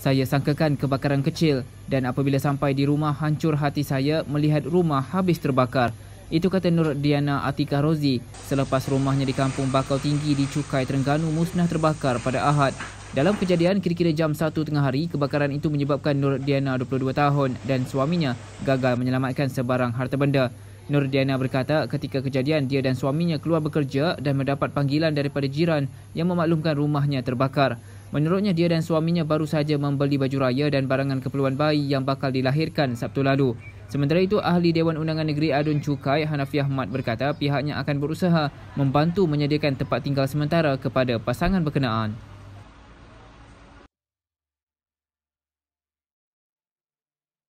Saya sangkakan kebakaran kecil dan apabila sampai di rumah hancur hati saya melihat rumah habis terbakar. Itu kata Nur Diana Atika Rozi selepas rumahnya di kampung Bakau Tinggi di Cukai Terengganu musnah terbakar pada Ahad. Dalam kejadian kira-kira jam 1 tengah hari, kebakaran itu menyebabkan Nur Diana 22 tahun dan suaminya gagal menyelamatkan sebarang harta benda. Nur Diana berkata ketika kejadian dia dan suaminya keluar bekerja dan mendapat panggilan daripada jiran yang memaklumkan rumahnya terbakar. Menurutnya dia dan suaminya baru sahaja membeli baju raya dan barangan keperluan bayi yang bakal dilahirkan Sabtu lalu. Sementara itu ahli Dewan Undangan Negeri Adun Cukai Hanafi Ahmad berkata pihaknya akan berusaha membantu menyediakan tempat tinggal sementara kepada pasangan berkenaan.